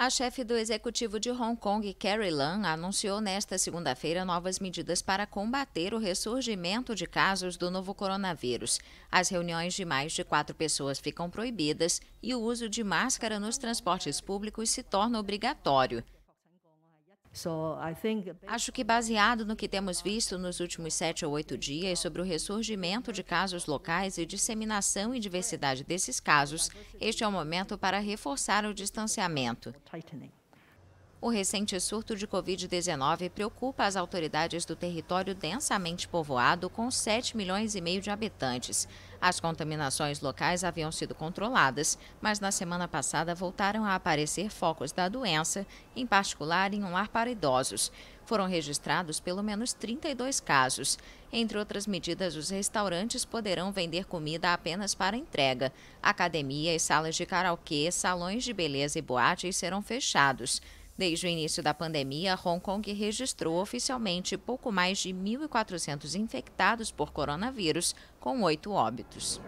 A chefe do executivo de Hong Kong, Carrie Lam, anunciou nesta segunda-feira novas medidas para combater o ressurgimento de casos do novo coronavírus. As reuniões de mais de quatro pessoas ficam proibidas e o uso de máscara nos transportes públicos se torna obrigatório. Acho que, baseado no que temos visto nos últimos sete ou oito dias sobre o ressurgimento de casos locais e disseminação e diversidade desses casos, este é o momento para reforçar o distanciamento. O recente surto de Covid-19 preocupa as autoridades do território densamente povoado com 7 milhões e meio de habitantes. As contaminações locais haviam sido controladas, mas na semana passada voltaram a aparecer focos da doença, em particular em um lar para idosos. Foram registrados pelo menos 32 casos. Entre outras medidas, os restaurantes poderão vender comida apenas para entrega. Academias, salas de karaokê, salões de beleza e boates serão fechados. Desde o início da pandemia, Hong Kong registrou oficialmente pouco mais de 1.400 infectados por coronavírus, com oito óbitos.